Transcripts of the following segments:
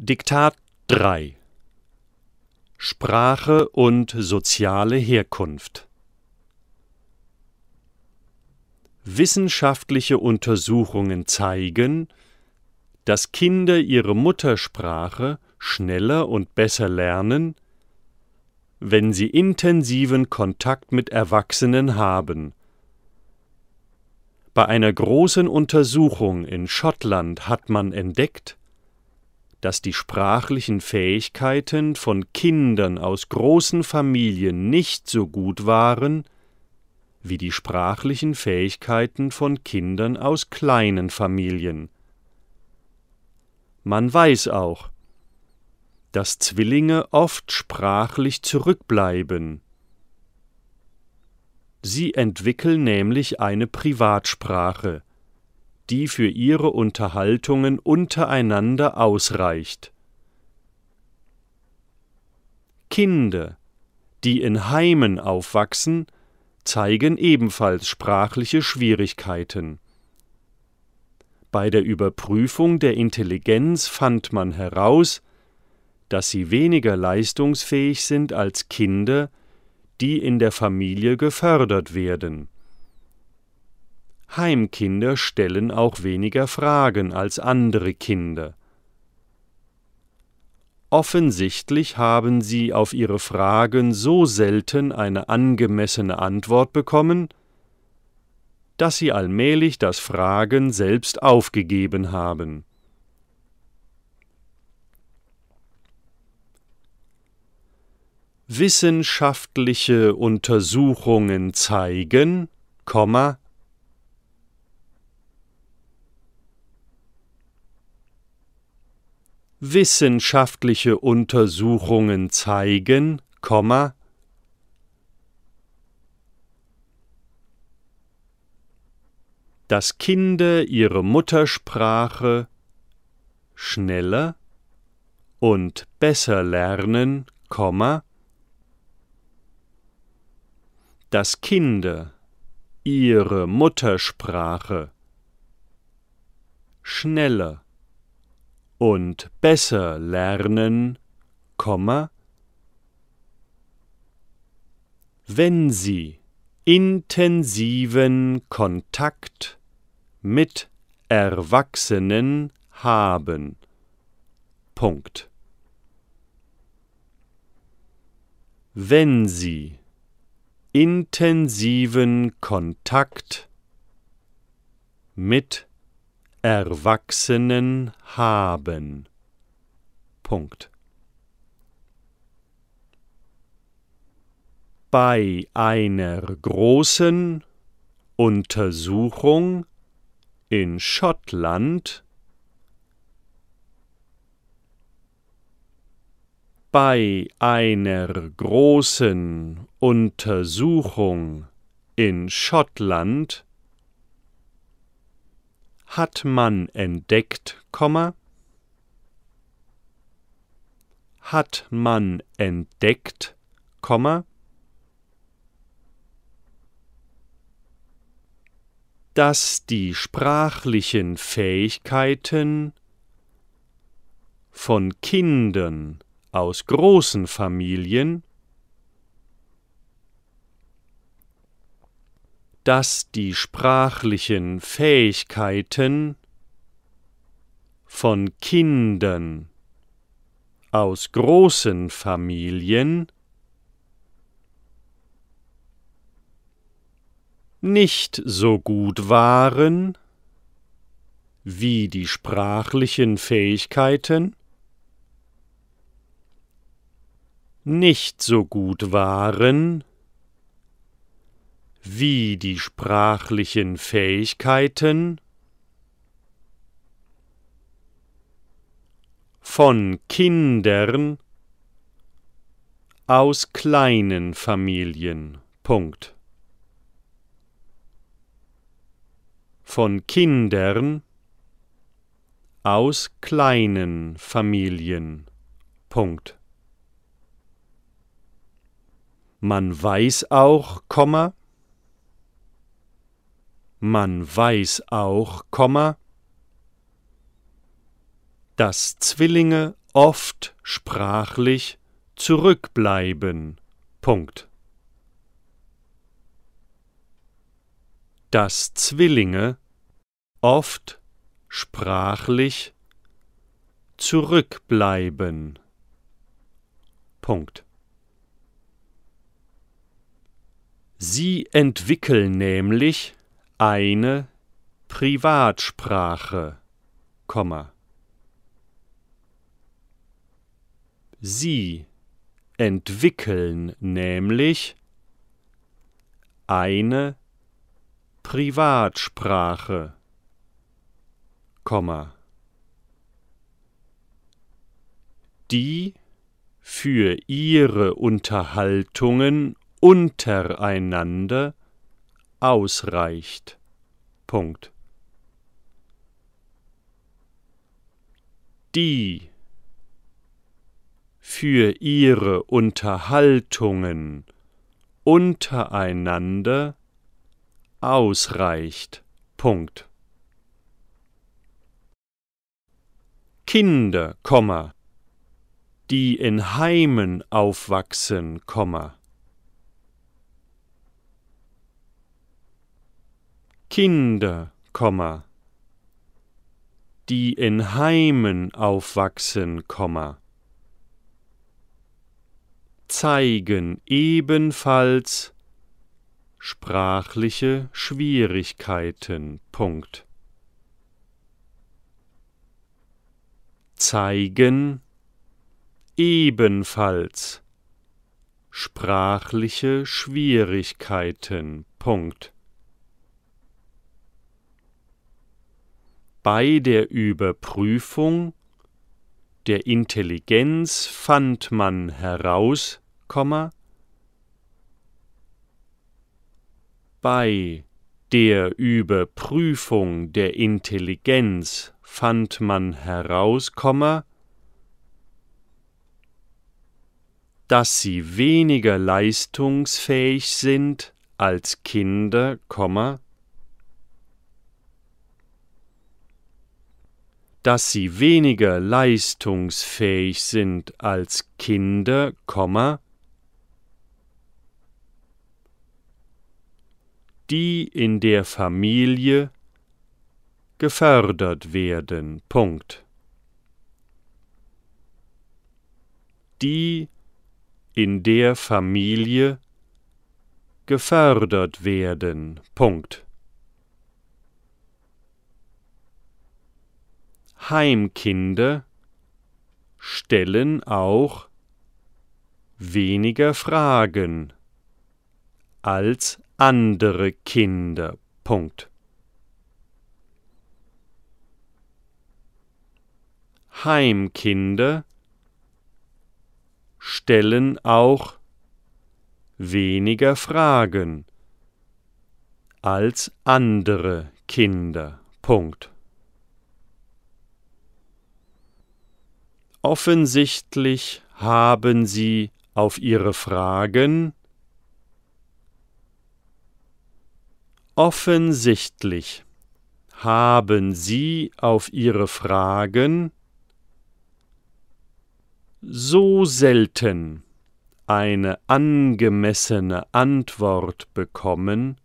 Diktat 3 Sprache und soziale Herkunft Wissenschaftliche Untersuchungen zeigen, dass Kinder ihre Muttersprache schneller und besser lernen, wenn sie intensiven Kontakt mit Erwachsenen haben. Bei einer großen Untersuchung in Schottland hat man entdeckt, dass die sprachlichen Fähigkeiten von Kindern aus großen Familien nicht so gut waren wie die sprachlichen Fähigkeiten von Kindern aus kleinen Familien. Man weiß auch, dass Zwillinge oft sprachlich zurückbleiben. Sie entwickeln nämlich eine Privatsprache, die für ihre Unterhaltungen untereinander ausreicht. Kinder, die in Heimen aufwachsen, zeigen ebenfalls sprachliche Schwierigkeiten. Bei der Überprüfung der Intelligenz fand man heraus, dass sie weniger leistungsfähig sind als Kinder, die in der Familie gefördert werden Heimkinder stellen auch weniger Fragen als andere Kinder. Offensichtlich haben sie auf ihre Fragen so selten eine angemessene Antwort bekommen, dass sie allmählich das Fragen selbst aufgegeben haben. Wissenschaftliche Untersuchungen zeigen, Wissenschaftliche Untersuchungen zeigen, dass Kinder ihre Muttersprache schneller und besser lernen, dass Kinder ihre Muttersprache schneller und besser lernen, wenn sie intensiven Kontakt mit Erwachsenen haben. Punkt. Wenn sie intensiven Kontakt mit Erwachsenen haben. Punkt. Bei einer großen Untersuchung in Schottland Bei einer großen Untersuchung in Schottland hat man entdeckt, hat man entdeckt, dass die sprachlichen Fähigkeiten von Kindern aus großen Familien dass die sprachlichen Fähigkeiten von Kindern aus großen Familien nicht so gut waren wie die sprachlichen Fähigkeiten nicht so gut waren wie die sprachlichen Fähigkeiten von Kindern aus kleinen Familien. Punkt. Von Kindern aus kleinen Familien. Punkt. Man weiß auch, Komma, man weiß auch, dass Zwillinge oft sprachlich zurückbleiben. Punkt. Dass Zwillinge oft sprachlich zurückbleiben. Punkt. Sie entwickeln nämlich eine Privatsprache, Komma. Sie entwickeln nämlich eine Privatsprache, Komma. Die für ihre Unterhaltungen untereinander ausreicht. Punkt. Die für ihre Unterhaltungen untereinander ausreicht. Punkt. Kinder, die in Heimen aufwachsen, Kinder, die in Heimen aufwachsen, zeigen ebenfalls sprachliche Schwierigkeiten. Zeigen ebenfalls sprachliche Schwierigkeiten. Bei der Überprüfung der Intelligenz fand man heraus, bei der Überprüfung der Intelligenz fand man heraus, dass sie weniger leistungsfähig sind als Kinder, dass sie weniger leistungsfähig sind als Kinder, die in der Familie gefördert werden. Punkt. Die in der Familie gefördert werden. Punkt. Heimkinder stellen auch weniger Fragen als andere Kinder. Punkt. Heimkinder stellen auch weniger Fragen als andere Kinder. Punkt. Offensichtlich haben sie auf ihre Fragen Offensichtlich haben Sie auf Ihre Fragen so selten eine angemessene Antwort bekommen,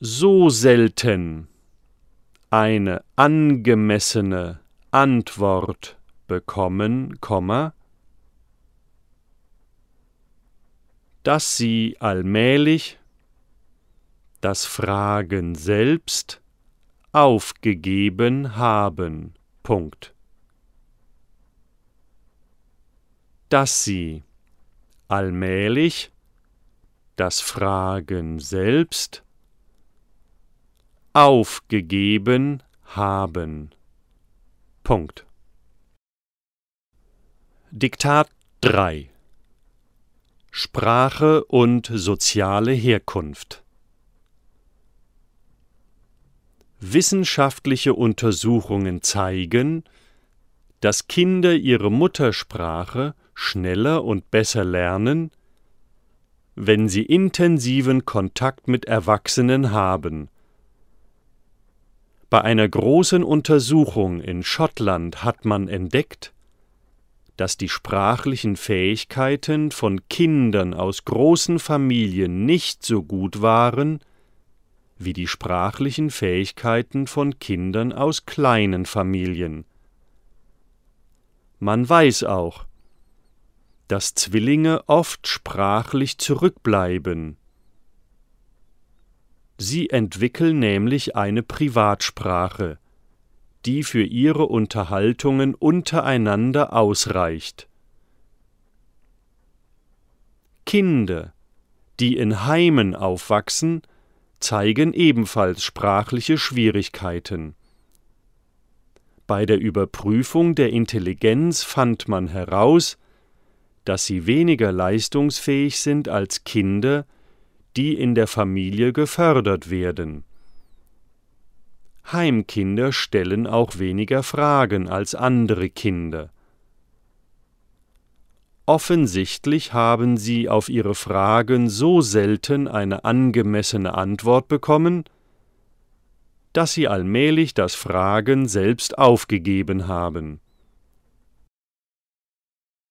so selten eine angemessene Antwort bekommen, dass sie allmählich das Fragen selbst aufgegeben haben. Punkt. Dass sie allmählich das Fragen selbst aufgegeben haben. Punkt. Diktat 3 Sprache und soziale Herkunft Wissenschaftliche Untersuchungen zeigen, dass Kinder ihre Muttersprache schneller und besser lernen, wenn sie intensiven Kontakt mit Erwachsenen haben bei einer großen Untersuchung in Schottland hat man entdeckt, dass die sprachlichen Fähigkeiten von Kindern aus großen Familien nicht so gut waren wie die sprachlichen Fähigkeiten von Kindern aus kleinen Familien. Man weiß auch, dass Zwillinge oft sprachlich zurückbleiben Sie entwickeln nämlich eine Privatsprache, die für ihre Unterhaltungen untereinander ausreicht. Kinder, die in Heimen aufwachsen, zeigen ebenfalls sprachliche Schwierigkeiten. Bei der Überprüfung der Intelligenz fand man heraus, dass sie weniger leistungsfähig sind als Kinder, die in der Familie gefördert werden. Heimkinder stellen auch weniger Fragen als andere Kinder. Offensichtlich haben sie auf ihre Fragen so selten eine angemessene Antwort bekommen, dass sie allmählich das Fragen selbst aufgegeben haben.